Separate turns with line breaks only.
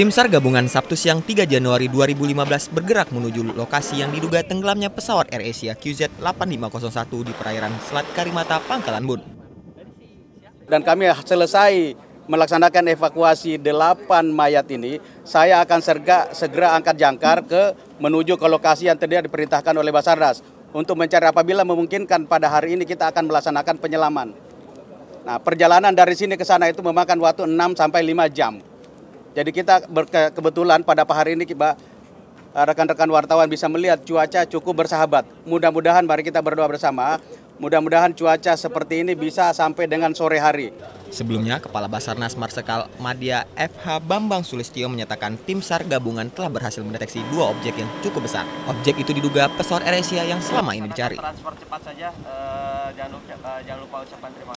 Tim SAR gabungan Sabtu siang 3 Januari 2015 bergerak menuju lokasi yang diduga tenggelamnya pesawat Air Asia QZ8501 di perairan Selat Karimata,
Pangkalan Bun. Dan kami selesai melaksanakan evakuasi 8 mayat ini, saya akan serga, segera angkat jangkar ke menuju ke lokasi yang tadi diperintahkan oleh Basarnas untuk mencari apabila memungkinkan pada hari ini kita akan melaksanakan penyelaman. Nah, perjalanan dari sini ke sana itu memakan waktu 6 sampai 5 jam. Jadi kita kebetulan pada hari ini kita rekan-rekan wartawan bisa melihat cuaca cukup bersahabat. Mudah-mudahan mari kita berdoa bersama. Mudah-mudahan cuaca seperti ini bisa sampai dengan sore hari.
Sebelumnya, Kepala Basarnas Marsekal Madia FH Bambang Sulistio menyatakan tim SAR gabungan telah berhasil mendeteksi dua objek yang cukup besar. Objek itu diduga pesawat eresia yang selama ini dicari.
Transfer cepat saja, eh, jangan lupa eh, ucapan terima